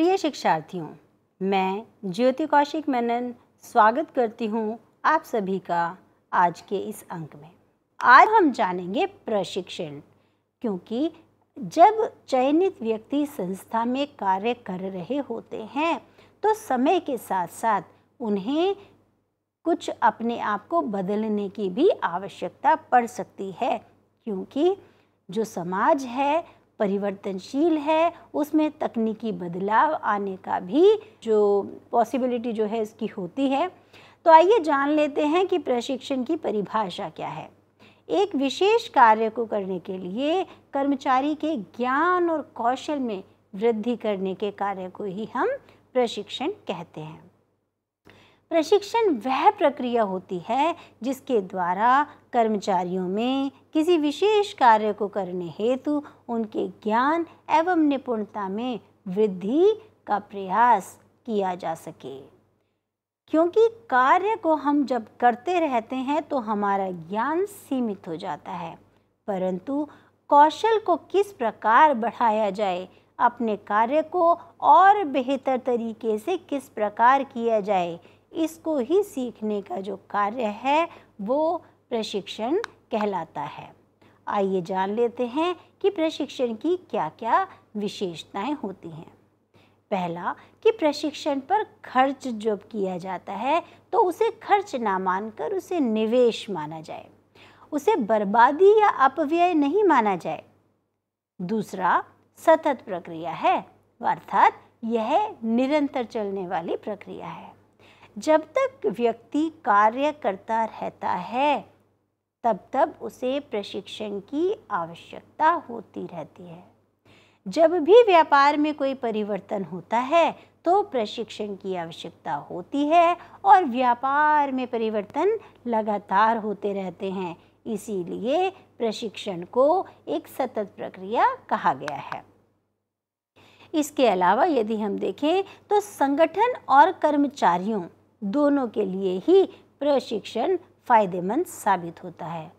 प्रिय शिक्षार्थियों मैं ज्योति कौशिक मेनन स्वागत करती हूँ आप सभी का आज के इस अंक में आज हम जानेंगे प्रशिक्षण क्योंकि जब चयनित व्यक्ति संस्था में कार्य कर रहे होते हैं तो समय के साथ साथ उन्हें कुछ अपने आप को बदलने की भी आवश्यकता पड़ सकती है क्योंकि जो समाज है परिवर्तनशील है उसमें तकनीकी बदलाव आने का भी जो पॉसिबिलिटी जो है इसकी होती है तो आइए जान लेते हैं कि प्रशिक्षण की परिभाषा क्या है एक विशेष कार्य को करने के लिए कर्मचारी के ज्ञान और कौशल में वृद्धि करने के कार्य को ही हम प्रशिक्षण कहते हैं प्रशिक्षण वह प्रक्रिया होती है जिसके द्वारा कर्मचारियों में किसी विशेष कार्य को करने हेतु उनके ज्ञान एवं निपुणता में वृद्धि का प्रयास किया जा सके क्योंकि कार्य को हम जब करते रहते हैं तो हमारा ज्ञान सीमित हो जाता है परंतु कौशल को किस प्रकार बढ़ाया जाए अपने कार्य को और बेहतर तरीके से किस प्रकार किया जाए इसको ही सीखने का जो कार्य है वो प्रशिक्षण कहलाता है आइए जान लेते हैं कि प्रशिक्षण की क्या क्या विशेषताएं होती हैं पहला कि प्रशिक्षण पर खर्च जब किया जाता है तो उसे खर्च ना मानकर उसे निवेश माना जाए उसे बर्बादी या अपव्यय नहीं माना जाए दूसरा सतत प्रक्रिया है अर्थात यह निरंतर चलने वाली प्रक्रिया है जब तक व्यक्ति कार्य करता रहता है तब तब उसे प्रशिक्षण की आवश्यकता होती रहती है जब भी व्यापार में कोई परिवर्तन होता है तो प्रशिक्षण की आवश्यकता होती है और व्यापार में परिवर्तन लगातार होते रहते हैं इसीलिए प्रशिक्षण को एक सतत प्रक्रिया कहा गया है इसके अलावा यदि हम देखें तो संगठन और कर्मचारियों दोनों के लिए ही प्रशिक्षण फायदेमंद साबित होता है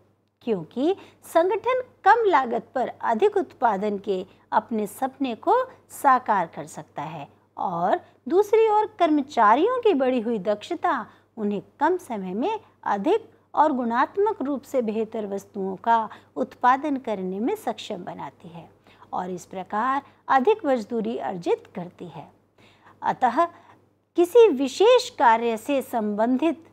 क्योंकि संगठन कम लागत पर अधिक उत्पादन के अपने सपने को साकार कर सकता है और दूसरी ओर कर्मचारियों की बढ़ी हुई दक्षता उन्हें कम समय में अधिक और गुणात्मक रूप से बेहतर वस्तुओं का उत्पादन करने में सक्षम बनाती है और इस प्रकार अधिक मजदूरी अर्जित करती है अतः किसी विशेष कार्य से संबंधित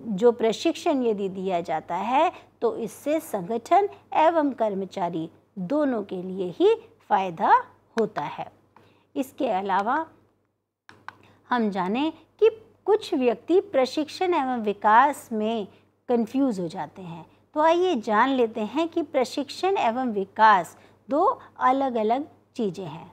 जो प्रशिक्षण यदि दिया जाता है तो इससे संगठन एवं कर्मचारी दोनों के लिए ही फ़ायदा होता है इसके अलावा हम जाने कि कुछ व्यक्ति प्रशिक्षण एवं विकास में कंफ्यूज हो जाते हैं तो आइए जान लेते हैं कि प्रशिक्षण एवं विकास दो अलग अलग चीज़ें हैं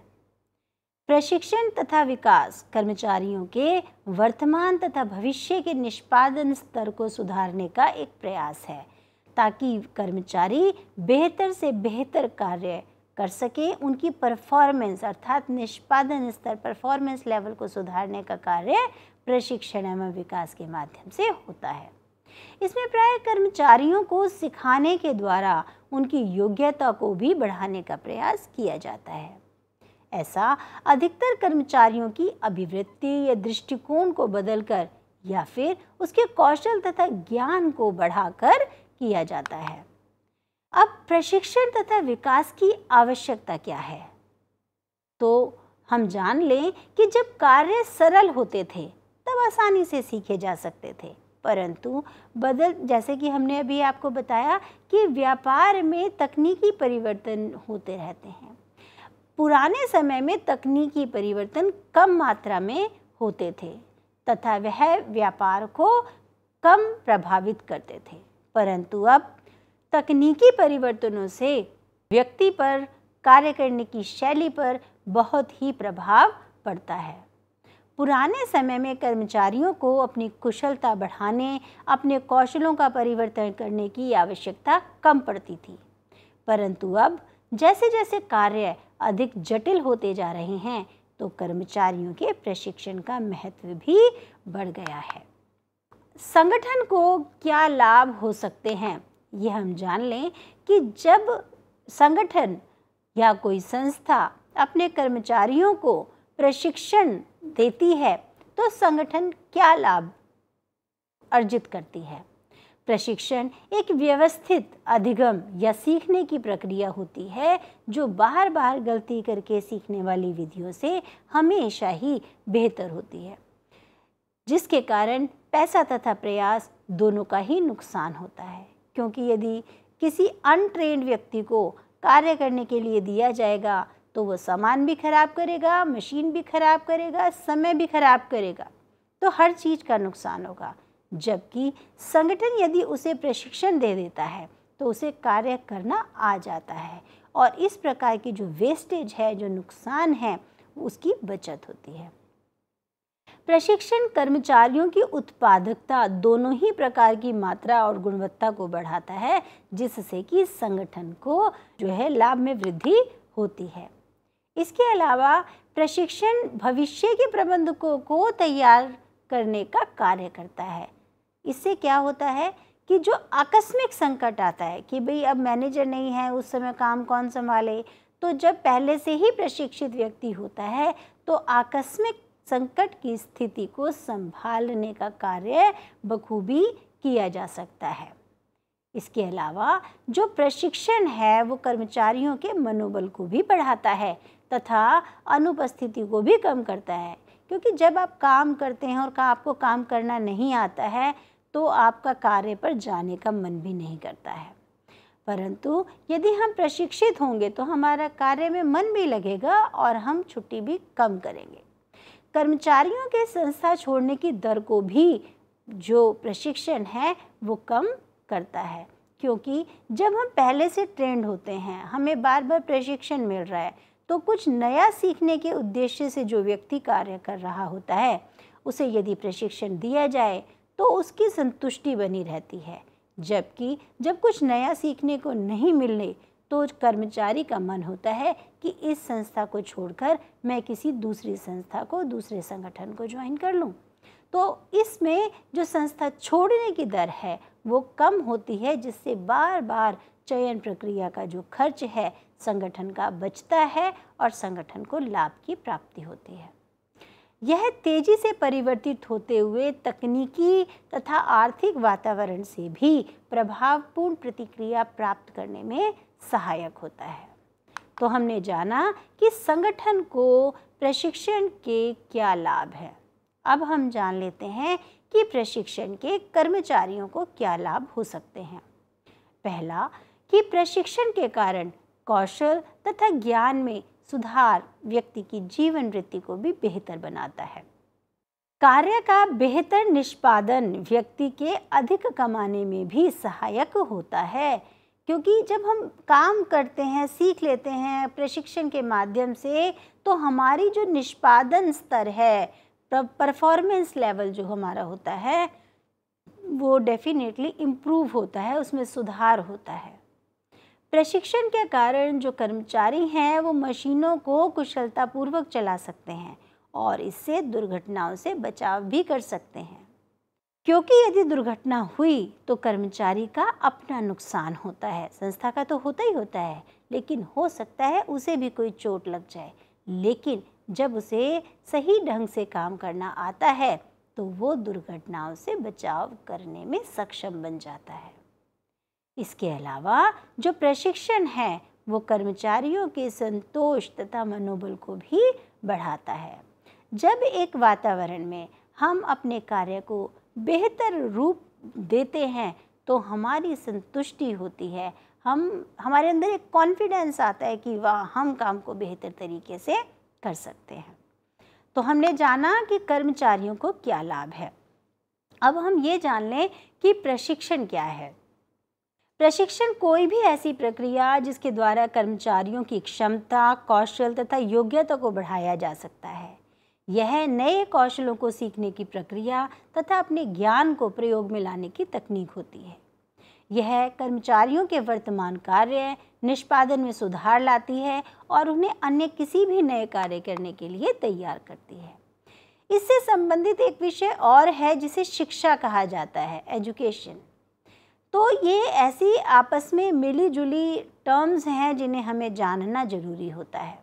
प्रशिक्षण तथा विकास कर्मचारियों के वर्तमान तथा भविष्य के निष्पादन स्तर को सुधारने का एक प्रयास है ताकि कर्मचारी बेहतर से बेहतर कार्य कर सके उनकी परफॉर्मेंस अर्थात निष्पादन स्तर परफॉर्मेंस लेवल को सुधारने का कार्य प्रशिक्षण एवं विकास के माध्यम से होता है इसमें प्राय कर्मचारियों को सिखाने के द्वारा उनकी योग्यता को भी बढ़ाने का प्रयास किया जाता है ऐसा अधिकतर कर्मचारियों की अभिवृत्ति या दृष्टिकोण को बदलकर या फिर उसके कौशल तथा ज्ञान को बढ़ाकर किया जाता है अब प्रशिक्षण तथा विकास की आवश्यकता क्या है तो हम जान लें कि जब कार्य सरल होते थे तब आसानी से सीखे जा सकते थे परंतु बदल जैसे कि हमने अभी आपको बताया कि व्यापार में तकनीकी परिवर्तन होते रहते हैं पुराने समय में तकनीकी परिवर्तन कम मात्रा में होते थे तथा वह व्यापार को कम प्रभावित करते थे परंतु अब तकनीकी परिवर्तनों से व्यक्ति पर कार्य करने की शैली पर बहुत ही प्रभाव पड़ता है पुराने समय में कर्मचारियों को अपनी कुशलता बढ़ाने अपने कौशलों का परिवर्तन करने की आवश्यकता कम पड़ती थी परंतु अब जैसे जैसे कार्य अधिक जटिल होते जा रहे हैं तो कर्मचारियों के प्रशिक्षण का महत्व भी बढ़ गया है संगठन को क्या लाभ हो सकते हैं ये हम जान लें कि जब संगठन या कोई संस्था अपने कर्मचारियों को प्रशिक्षण देती है तो संगठन क्या लाभ अर्जित करती है प्रशिक्षण एक व्यवस्थित अधिगम या सीखने की प्रक्रिया होती है जो बार बार गलती करके सीखने वाली विधियों से हमेशा ही बेहतर होती है जिसके कारण पैसा तथा प्रयास दोनों का ही नुकसान होता है क्योंकि यदि किसी अनट्रेंड व्यक्ति को कार्य करने के लिए दिया जाएगा तो वह सामान भी खराब करेगा मशीन भी खराब करेगा समय भी खराब करेगा तो हर चीज़ का नुकसान होगा जबकि संगठन यदि उसे प्रशिक्षण दे देता है तो उसे कार्य करना आ जाता है और इस प्रकार की जो वेस्टेज है जो नुकसान है उसकी बचत होती है प्रशिक्षण कर्मचारियों की उत्पादकता दोनों ही प्रकार की मात्रा और गुणवत्ता को बढ़ाता है जिससे कि संगठन को जो है लाभ में वृद्धि होती है इसके अलावा प्रशिक्षण भविष्य के प्रबंधकों को तैयार करने का कार्य करता है इससे क्या होता है कि जो आकस्मिक संकट आता है कि भाई अब मैनेजर नहीं है उस समय काम कौन संभाले तो जब पहले से ही प्रशिक्षित व्यक्ति होता है तो आकस्मिक संकट की स्थिति को संभालने का कार्य बखूबी किया जा सकता है इसके अलावा जो प्रशिक्षण है वो कर्मचारियों के मनोबल को भी बढ़ाता है तथा अनुपस्थिति को भी कम करता है क्योंकि जब आप काम करते हैं और का आपको काम करना नहीं आता है तो आपका कार्य पर जाने का मन भी नहीं करता है परंतु यदि हम प्रशिक्षित होंगे तो हमारा कार्य में मन भी लगेगा और हम छुट्टी भी कम करेंगे कर्मचारियों के संस्था छोड़ने की दर को भी जो प्रशिक्षण है वो कम करता है क्योंकि जब हम पहले से ट्रेंड होते हैं हमें बार बार प्रशिक्षण मिल रहा है तो कुछ नया सीखने के उद्देश्य से जो व्यक्ति कार्य कर रहा होता है उसे यदि प्रशिक्षण दिया जाए तो उसकी संतुष्टि बनी रहती है जबकि जब कुछ नया सीखने को नहीं मिलने तो कर्मचारी का मन होता है कि इस संस्था को छोड़कर मैं किसी दूसरी संस्था को दूसरे संगठन को ज्वाइन कर लूँ तो इसमें जो संस्था छोड़ने की दर है वो कम होती है जिससे बार बार चयन प्रक्रिया का जो खर्च है संगठन का बचता है और संगठन को लाभ की प्राप्ति होती है यह तेजी से परिवर्तित होते हुए तकनीकी तथा आर्थिक वातावरण से भी प्रभावपूर्ण प्रतिक्रिया प्राप्त करने में सहायक होता है तो हमने जाना कि संगठन को प्रशिक्षण के क्या लाभ हैं अब हम जान लेते हैं कि प्रशिक्षण के कर्मचारियों को क्या लाभ हो सकते हैं पहला कि प्रशिक्षण के कारण कौशल तथा ज्ञान में सुधार व्यक्ति की जीवन वृत्ति को भी बेहतर बनाता है कार्य का बेहतर निष्पादन व्यक्ति के अधिक कमाने में भी सहायक होता है क्योंकि जब हम काम करते हैं सीख लेते हैं प्रशिक्षण के माध्यम से तो हमारी जो निष्पादन स्तर है परफॉर्मेंस लेवल जो हमारा होता है वो डेफिनेटली इम्प्रूव होता है उसमें सुधार होता है प्रशिक्षण के कारण जो कर्मचारी हैं वो मशीनों को कुशलतापूर्वक चला सकते हैं और इससे दुर्घटनाओं से बचाव भी कर सकते हैं क्योंकि यदि दुर्घटना हुई तो कर्मचारी का अपना नुकसान होता है संस्था का तो होता ही होता है लेकिन हो सकता है उसे भी कोई चोट लग जाए लेकिन जब उसे सही ढंग से काम करना आता है तो वो दुर्घटनाओं से बचाव करने में सक्षम बन जाता है इसके अलावा जो प्रशिक्षण है वो कर्मचारियों के संतोष तथा मनोबल को भी बढ़ाता है जब एक वातावरण में हम अपने कार्य को बेहतर रूप देते हैं तो हमारी संतुष्टि होती है हम हमारे अंदर एक कॉन्फिडेंस आता है कि वाह हम काम को बेहतर तरीके से कर सकते हैं तो हमने जाना कि कर्मचारियों को क्या लाभ है अब हम ये जान लें कि प्रशिक्षण क्या है प्रशिक्षण कोई भी ऐसी प्रक्रिया जिसके द्वारा कर्मचारियों की क्षमता कौशल तथा योग्यता को बढ़ाया जा सकता है यह नए कौशलों को सीखने की प्रक्रिया तथा अपने ज्ञान को प्रयोग में लाने की तकनीक होती है यह कर्मचारियों के वर्तमान कार्य निष्पादन में सुधार लाती है और उन्हें अन्य किसी भी नए कार्य करने के लिए तैयार करती है इससे संबंधित एक विषय और है जिसे शिक्षा कहा जाता है एजुकेशन तो ये ऐसी आपस में मिली जुली टर्म्स हैं जिन्हें हमें जानना जरूरी होता है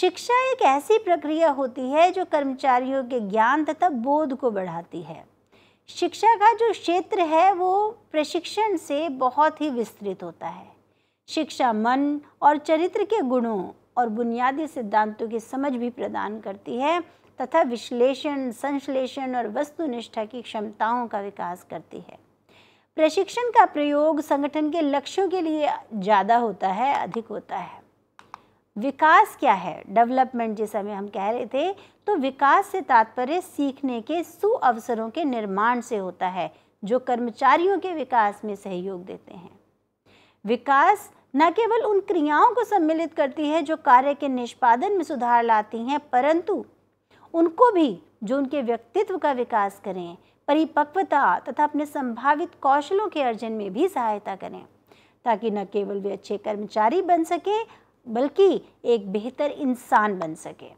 शिक्षा एक ऐसी प्रक्रिया होती है जो कर्मचारियों के ज्ञान तथा बोध को बढ़ाती है शिक्षा का जो क्षेत्र है वो प्रशिक्षण से बहुत ही विस्तृत होता है शिक्षा मन और चरित्र के गुणों और बुनियादी सिद्धांतों की समझ भी प्रदान करती है तथा विश्लेषण संश्लेषण और वस्तुनिष्ठा की क्षमताओं का विकास करती है प्रशिक्षण का प्रयोग संगठन के लक्ष्यों के लिए ज़्यादा होता है अधिक होता है विकास क्या है डेवलपमेंट जैसा में हम कह रहे थे तो विकास से तात्पर्य सीखने के सुअवसरों के निर्माण से होता है जो कर्मचारियों के विकास में सहयोग देते हैं विकास न केवल उन क्रियाओं को सम्मिलित करती है जो कार्य के निष्पादन में सुधार लाती हैं परंतु उनको भी जो उनके व्यक्तित्व का विकास करें परिपक्वता तथा अपने संभावित कौशलों के अर्जन में भी सहायता करें ताकि न केवल वे अच्छे कर्मचारी बन सके बल्कि एक बेहतर इंसान बन सके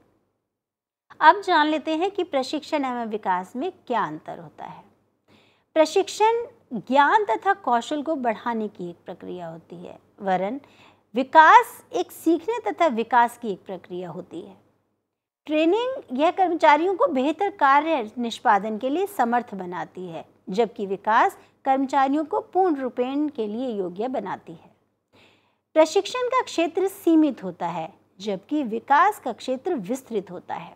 अब जान लेते हैं कि प्रशिक्षण एवं विकास में क्या अंतर होता है प्रशिक्षण ज्ञान तथा कौशल को बढ़ाने की एक प्रक्रिया होती है वरन विकास एक सीखने तथा विकास की एक प्रक्रिया होती है ट्रेनिंग यह कर्मचारियों को बेहतर कार्य निष्पादन के लिए समर्थ बनाती है जबकि विकास कर्मचारियों को पूर्ण रूपेण के लिए योग्य बनाती है प्रशिक्षण का क्षेत्र सीमित होता है जबकि विकास का क्षेत्र विस्तृत होता है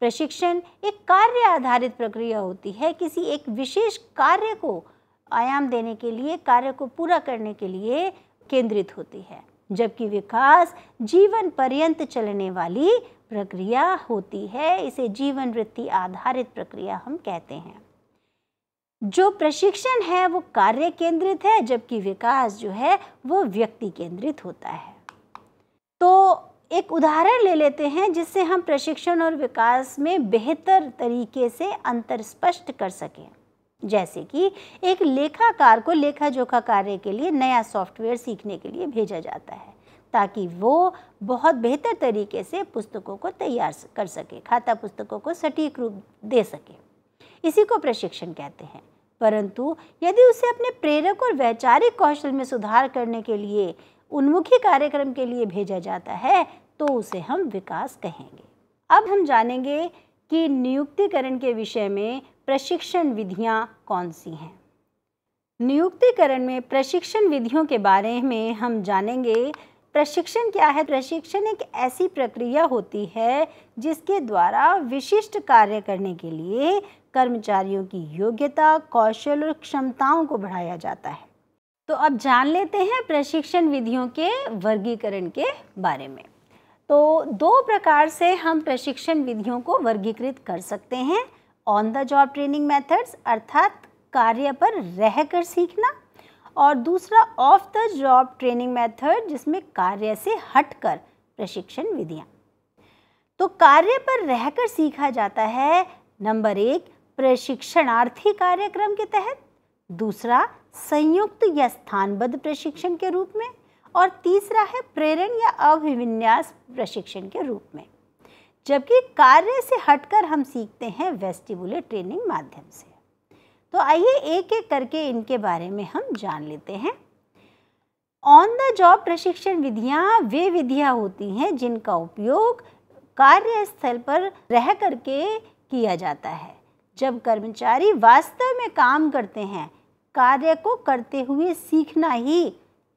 प्रशिक्षण एक कार्य आधारित प्रक्रिया होती है किसी एक विशेष कार्य को आयाम देने के लिए कार्य को पूरा करने के लिए केंद्रित होती है जबकि विकास जीवन पर्यंत चलने वाली प्रक्रिया होती है इसे जीवन वृत्ति आधारित प्रक्रिया हम कहते हैं जो प्रशिक्षण है वो कार्य केंद्रित है जबकि विकास जो है वो व्यक्ति केंद्रित होता है तो एक उदाहरण ले लेते हैं जिससे हम प्रशिक्षण और विकास में बेहतर तरीके से अंतर स्पष्ट कर सकें जैसे कि एक लेखाकार को लेखा जोखा कार्य के लिए नया सॉफ्टवेयर सीखने के लिए भेजा जाता है ताकि वो बहुत बेहतर तरीके से पुस्तकों को तैयार कर सके खाता पुस्तकों को सटीक रूप दे सके इसी को प्रशिक्षण कहते हैं परंतु यदि उसे अपने प्रेरक और वैचारिक कौशल में सुधार करने के लिए उन्मुखी कार्यक्रम के लिए भेजा जाता है तो उसे हम विकास कहेंगे अब हम जानेंगे कि नियुक्तिकरण के विषय में प्रशिक्षण विधियाँ कौन सी हैं नियुक्तिकरण में प्रशिक्षण विधियों के बारे में हम जानेंगे प्रशिक्षण क्या है प्रशिक्षण एक ऐसी प्रक्रिया होती है जिसके द्वारा विशिष्ट कार्य करने के लिए कर्मचारियों की योग्यता कौशल और क्षमताओं को बढ़ाया जाता है तो अब जान लेते हैं प्रशिक्षण विधियों के वर्गीकरण के बारे में तो दो प्रकार से हम प्रशिक्षण विधियों को वर्गीकृत कर सकते हैं on the job training methods अर्थात कार्य पर रहकर सीखना और दूसरा off the job training method जिसमें कार्य से हटकर प्रशिक्षण विधियाँ तो कार्य पर रहकर सीखा जाता है नंबर एक प्रशिक्षणार्थी कार्यक्रम के तहत दूसरा संयुक्त या स्थानबद्ध प्रशिक्षण के रूप में और तीसरा है प्रेरण या अभिविन्यास प्रशिक्षण के रूप में जबकि कार्य से हटकर हम सीखते हैं वेस्टिबुलर ट्रेनिंग माध्यम से तो आइए एक एक करके इनके बारे में हम जान लेते हैं ऑन द जॉब प्रशिक्षण विधियाँ वे विधियाँ होती हैं जिनका उपयोग कार्यस्थल पर रह करके किया जाता है जब कर्मचारी वास्तव में काम करते हैं कार्य को करते हुए सीखना ही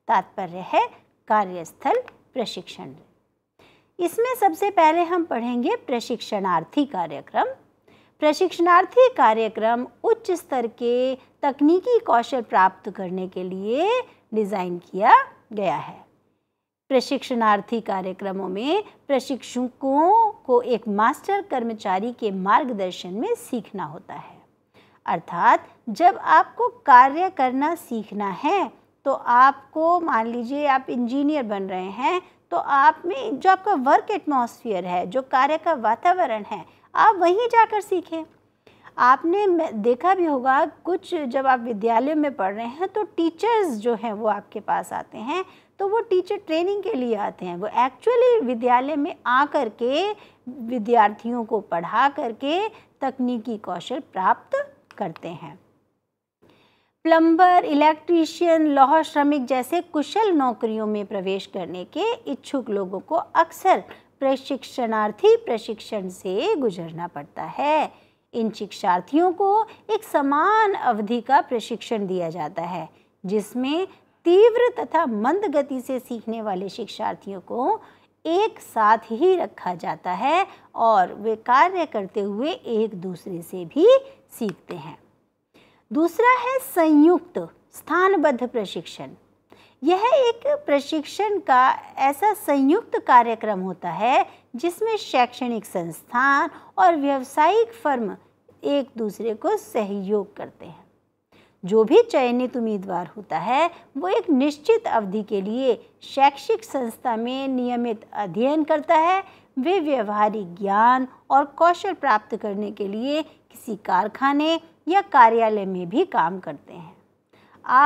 तात्पर्य है कार्यस्थल प्रशिक्षण इसमें सबसे पहले हम पढ़ेंगे प्रशिक्षणार्थी कार्यक्रम प्रशिक्षणार्थी कार्यक्रम उच्च स्तर के तकनीकी कौशल प्राप्त करने के लिए डिज़ाइन किया गया है प्रशिक्षणार्थी कार्यक्रमों में प्रशिक्षकों को एक मास्टर कर्मचारी के मार्गदर्शन में सीखना होता है अर्थात जब आपको कार्य करना सीखना है तो आपको मान लीजिए आप इंजीनियर बन रहे हैं तो आप में जो आपका वर्क एटमॉस्फेयर है जो कार्य का वातावरण है आप वहीं जाकर सीखें आपने देखा भी होगा कुछ जब आप विद्यालय में पढ़ रहे हैं तो टीचर्स जो हैं वो आपके पास आते हैं तो वो टीचर ट्रेनिंग के लिए आते हैं वो एक्चुअली विद्यालय में कर के विद्यार्थियों को पढ़ा करके तकनीकी कौशल प्राप्त करते हैं प्लम्बर इलेक्ट्रीशियन लौह श्रमिक जैसे कुशल नौकरियों में प्रवेश करने के इच्छुक लोगों को अक्सर प्रशिक्षणार्थी प्रशिक्षण से गुजरना पड़ता है इन शिक्षार्थियों को एक समान अवधि का प्रशिक्षण दिया जाता है जिसमें तीव्र तथा मंद गति से सीखने वाले शिक्षार्थियों को एक साथ ही रखा जाता है और वे कार्य करते हुए एक दूसरे से भी सीखते हैं दूसरा है संयुक्त स्थानबद्ध प्रशिक्षण यह एक प्रशिक्षण का ऐसा संयुक्त कार्यक्रम होता है जिसमें शैक्षणिक संस्थान और व्यावसायिक फर्म एक दूसरे को सहयोग करते हैं जो भी चयनित उम्मीदवार होता है वो एक निश्चित अवधि के लिए शैक्षिक संस्था में नियमित अध्ययन करता है वे व्यवहारिक ज्ञान और कौशल प्राप्त करने के लिए किसी कारखाने या कार्यालय में भी काम करते हैं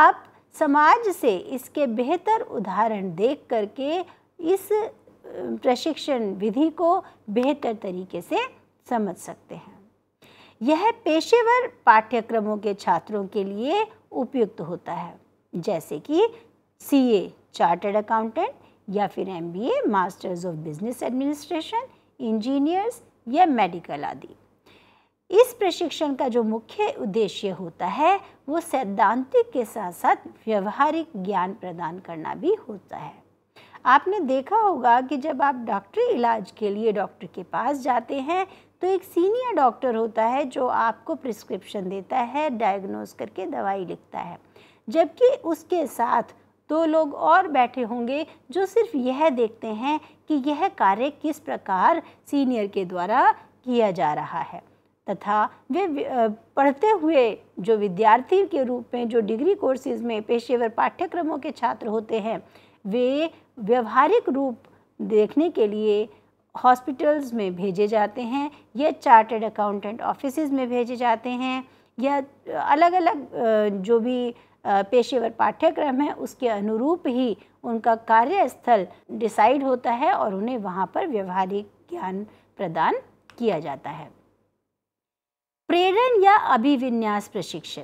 आप समाज से इसके बेहतर उदाहरण देख करके इस प्रशिक्षण विधि को बेहतर तरीके से समझ सकते हैं यह पेशेवर पाठ्यक्रमों के छात्रों के लिए उपयुक्त होता है जैसे कि सी ए चार्टर्ड अकाउंटेंट या फिर M B A masters of business administration engineers या मेडिकल आदि इस प्रशिक्षण का जो मुख्य उद्देश्य होता है वो सैद्धांतिक के साथ साथ व्यवहारिक ज्ञान प्रदान करना भी होता है आपने देखा होगा कि जब आप डॉक्टरी इलाज के लिए डॉक्टर के पास जाते हैं तो एक सीनियर डॉक्टर होता है जो आपको प्रिस्क्रिप्शन देता है डायग्नोज करके दवाई लिखता है जबकि उसके साथ दो लोग और बैठे होंगे जो सिर्फ यह देखते हैं कि यह कार्य किस प्रकार सीनियर के द्वारा किया जा रहा है तथा वे पढ़ते हुए जो विद्यार्थी के रूप में जो डिग्री कोर्सेज में पेशेवर पाठ्यक्रमों के छात्र होते हैं वे व्यवहारिक रूप देखने के लिए हॉस्पिटल्स में भेजे जाते हैं या चार्टेड अकाउंटेंट ऑफिस में भेजे जाते हैं या अलग अलग जो भी पेशेवर पाठ्यक्रम है उसके अनुरूप ही उनका कार्यस्थल डिसाइड होता है और उन्हें वहाँ पर व्यवहारिक ज्ञान प्रदान किया जाता है प्रेरण या अभिविन्यास प्रशिक्षण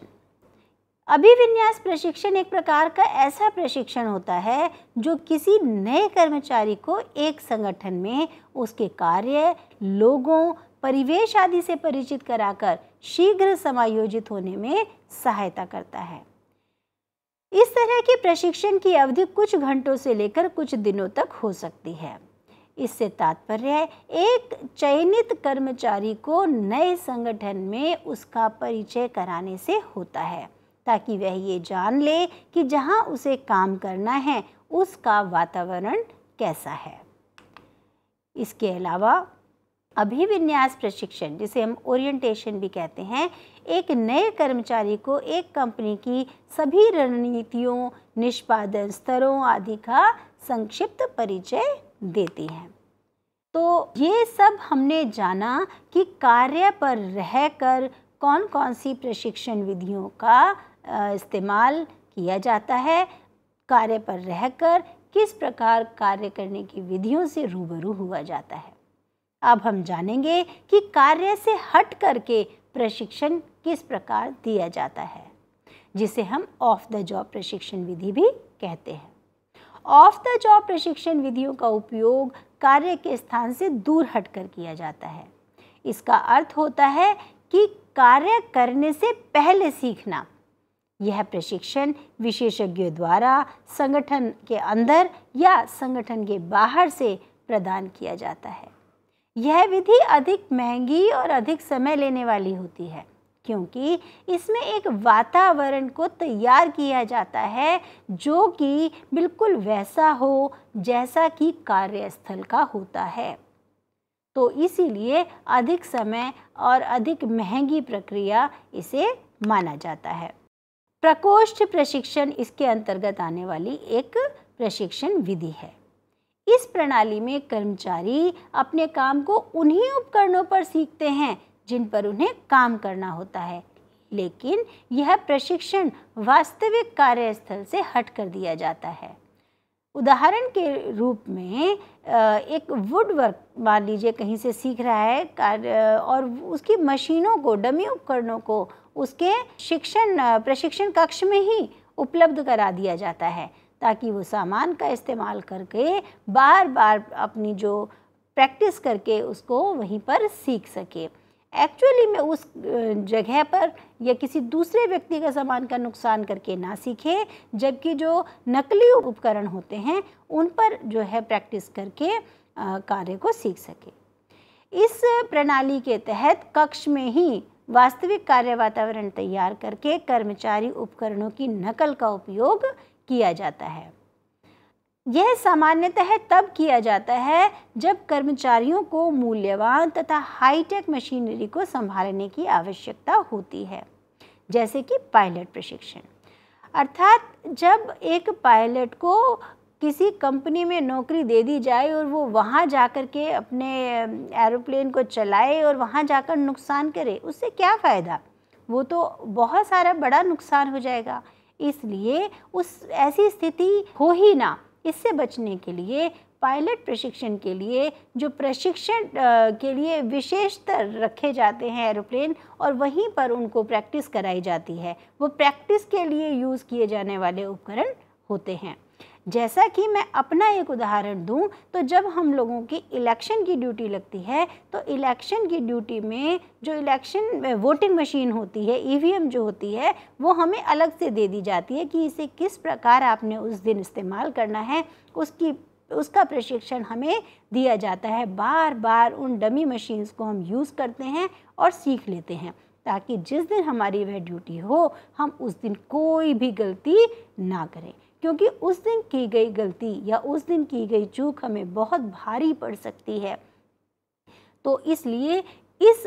अभिविन्यास प्रशिक्षण एक प्रकार का ऐसा प्रशिक्षण होता है जो किसी नए कर्मचारी को एक संगठन में उसके कार्य लोगों परिवेश आदि से परिचित कराकर शीघ्र समायोजित होने में सहायता करता है इस तरह के प्रशिक्षण की अवधि कुछ घंटों से लेकर कुछ दिनों तक हो सकती है इससे तात्पर्य है एक चयनित कर्मचारी को नए संगठन में उसका परिचय कराने से होता है ताकि वह ये जान ले कि जहाँ उसे काम करना है उसका वातावरण कैसा है इसके अलावा अभिविन्यास प्रशिक्षण जिसे हम ओरिएंटेशन भी कहते हैं एक नए कर्मचारी को एक कंपनी की सभी रणनीतियों निष्पादन स्तरों आदि का संक्षिप्त परिचय देती हैं तो ये सब हमने जाना कि कार्य पर रहकर कौन कौन सी प्रशिक्षण विधियों का इस्तेमाल किया जाता है कार्य पर रहकर किस प्रकार कार्य करने की विधियों से रूबरू हुआ जाता है अब हम जानेंगे कि कार्य से हट करके प्रशिक्षण किस प्रकार दिया जाता है जिसे हम ऑफ द जॉब प्रशिक्षण विधि भी कहते हैं ऑफ द जॉब प्रशिक्षण विधियों का उपयोग कार्य के स्थान से दूर हटकर किया जाता है इसका अर्थ होता है कि कार्य करने से पहले सीखना यह प्रशिक्षण विशेषज्ञों द्वारा संगठन के अंदर या संगठन के बाहर से प्रदान किया जाता है यह विधि अधिक महंगी और अधिक समय लेने वाली होती है क्योंकि इसमें एक वातावरण को तैयार किया जाता है जो कि बिल्कुल वैसा हो जैसा कि कार्यस्थल का होता है तो इसीलिए अधिक समय और अधिक महंगी प्रक्रिया इसे माना जाता है प्रकोष्ठ प्रशिक्षण इसके अंतर्गत आने वाली एक प्रशिक्षण विधि है इस प्रणाली में कर्मचारी अपने काम को उन्हीं उपकरणों पर सीखते हैं जिन पर उन्हें काम करना होता है लेकिन यह प्रशिक्षण वास्तविक कार्यस्थल से हट कर दिया जाता है उदाहरण के रूप में एक वुड वर्क मान लीजिए कहीं से सीख रहा है कार्य और उसकी मशीनों को डमी उपकरणों को उसके शिक्षण प्रशिक्षण कक्ष में ही उपलब्ध करा दिया जाता है ताकि वो सामान का इस्तेमाल करके बार बार अपनी जो प्रैक्टिस करके उसको वहीं पर सीख सके एक्चुअली में उस जगह पर या किसी दूसरे व्यक्ति का सामान का नुकसान करके ना सीखे जबकि जो नकली उपकरण होते हैं उन पर जो है प्रैक्टिस करके कार्य को सीख सके इस प्रणाली के तहत कक्ष में ही वास्तविक कार्य वातावरण तैयार करके कर्मचारी उपकरणों की नकल का उपयोग किया जाता है यह सामान्यतः तब किया जाता है जब कर्मचारियों को मूल्यवान तथा हाईटेक मशीनरी को संभालने की आवश्यकता होती है जैसे कि पायलट प्रशिक्षण अर्थात जब एक पायलट को किसी कंपनी में नौकरी दे दी जाए और वो वहाँ जा कर के अपने एरोप्लेन को चलाए और वहाँ जाकर नुकसान करे उससे क्या फ़ायदा वो तो बहुत सारा बड़ा नुकसान हो जाएगा इसलिए उस ऐसी स्थिति हो ही ना इससे बचने के लिए पायलट प्रशिक्षण के लिए जो प्रशिक्षण के लिए विशेषतर रखे जाते हैं एरोप्लेन और वहीं पर उनको प्रैक्टिस कराई जाती है वो प्रैक्टिस के लिए यूज़ किए जाने वाले उपकरण होते हैं जैसा कि मैं अपना एक उदाहरण दूं तो जब हम लोगों की इलेक्शन की ड्यूटी लगती है तो इलेक्शन की ड्यूटी में जो इलेक्शन वोटिंग मशीन होती है ई जो होती है वो हमें अलग से दे दी जाती है कि इसे किस प्रकार आपने उस दिन इस्तेमाल करना है उसकी उसका प्रशिक्षण हमें दिया जाता है बार बार उन डमी मशीन्स को हम यूज़ करते हैं और सीख लेते हैं ताकि जिस दिन हमारी वह ड्यूटी हो हम उस दिन कोई भी गलती ना करें क्योंकि उस दिन की गई गलती या उस दिन की गई चूक हमें बहुत भारी पड़ सकती है तो इसलिए इस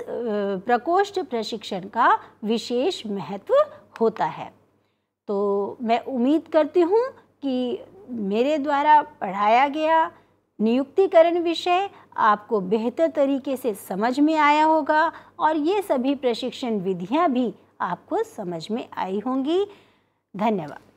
प्रकोष्ठ प्रशिक्षण का विशेष महत्व होता है तो मैं उम्मीद करती हूँ कि मेरे द्वारा पढ़ाया गया नियुक्तिकरण विषय आपको बेहतर तरीके से समझ में आया होगा और ये सभी प्रशिक्षण विधियाँ भी आपको समझ में आई होंगी धन्यवाद